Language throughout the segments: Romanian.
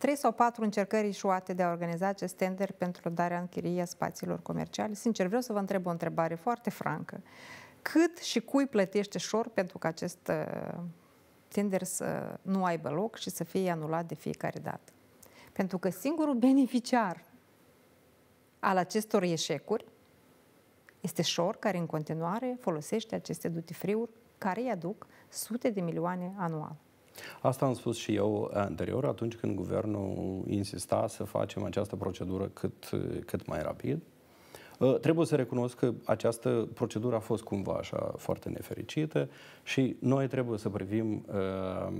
Trei sau patru încercări ieșuate de a organiza acest tender pentru darea închiriei a spațiilor comerciale. Sincer, vreau să vă întreb o întrebare foarte francă. Cât și cui plătește șor pentru că acest uh, tender să nu aibă loc și să fie anulat de fiecare dată? Pentru că singurul beneficiar al acestor eșecuri este șor care în continuare folosește aceste duty care îi aduc sute de milioane anual. Asta am spus și eu anterior, atunci când guvernul insista să facem această procedură cât, cât mai rapid. Uh, trebuie să recunosc că această procedură a fost cumva așa foarte nefericită și noi trebuie să privim uh,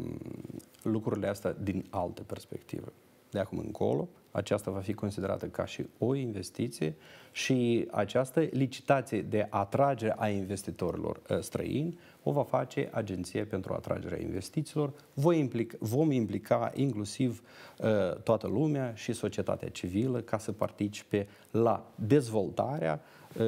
lucrurile astea din alte perspective. De acum încolo, aceasta va fi considerată ca și o investiție și această licitație de atragere a investitorilor uh, străini o va face Agenția pentru Atragerea Investițiilor. Voi implica, vom implica inclusiv uh, toată lumea și societatea civilă ca să participe la dezvoltarea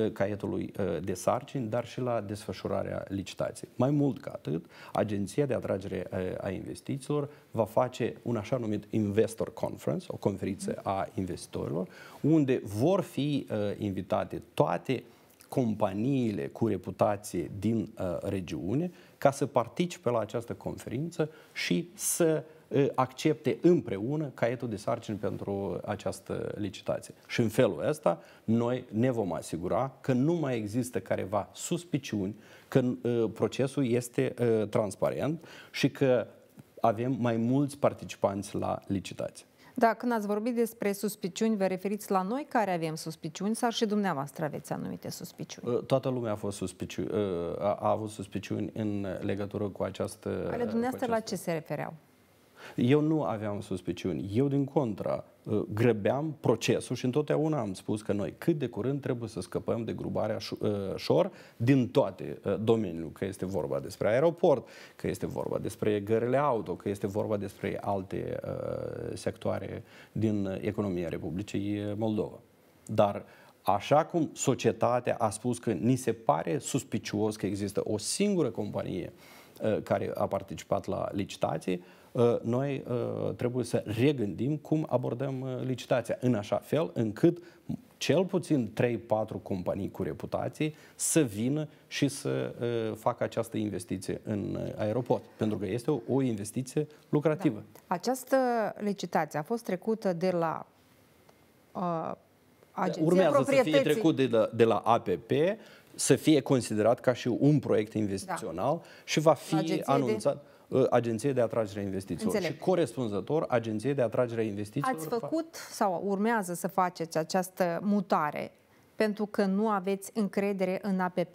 uh, caietului de sarcini, dar și la desfășurarea licitației. Mai mult ca atât, Agenția de Atragere a Investițiilor va face un așa numit Investor Conference, o conferință a investitorilor, unde vor fi uh, invitate toate companiile cu reputație din uh, regiune ca să participe la această conferință și să uh, accepte împreună caietul de sarcini pentru această licitație. Și în felul ăsta noi ne vom asigura că nu mai există careva suspiciuni, că uh, procesul este uh, transparent și că avem mai mulți participanți la licitație. Da, când ați vorbit despre suspiciuni, vă referiți la noi care avem suspiciuni sau și dumneavoastră aveți anumite suspiciuni? Uh, toată lumea a, fost suspiciu- uh, a, avut suspiciuni în legătură cu această... Ale dumneavoastră această... la ce se refereau? Eu nu aveam suspiciuni. Eu, din contra, uh, grăbeam procesul și întotdeauna am spus că noi cât de curând trebuie să scăpăm de grubarea uh, șor din toate uh, domeniile, că este vorba despre aeroport, că este vorba despre gările auto, că este vorba despre alte sectoare din economia Republicii Moldova. Dar Așa cum societatea a spus că ni se pare suspicios că există o singură companie care a participat la licitație. Ă, noi ă, trebuie să regândim cum abordăm ă, licitația, în așa fel încât cel puțin 3-4 companii cu reputație să vină și să facă această investiție în aeroport, pentru că este o, investiție lucrativă. Da. Această licitație a fost trecută de la uh, Urmează să fie trecut de la, de la APP, să fie considerat ca și un proiect da. investițional da. și va fi Agenție anunțat. De Ă, Agenției de Atragere Investițiilor Înțeleg. și corespunzător Agenției de Atragere Investițiilor. Ați făcut sau urmează să faceți această mutare pentru că nu aveți încredere în APP?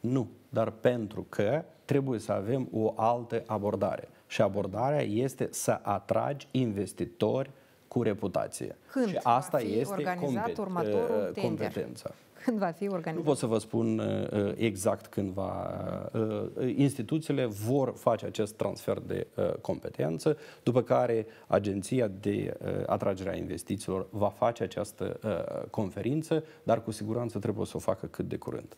Nu, dar pentru că trebuie să avem o altă abordare. Și abordarea este să atragi investitori uh, cu reputație. Când și asta va fi este organizat următorul uh, competența. Când va fi organizat? Nu pot să vă spun uh, uh, exact când va. Instituțiile vor face acest transfer de competență, după care Agenția de Atragere a Investițiilor va face această conferință, dar cu siguranță trebuie să o facă cât de curând.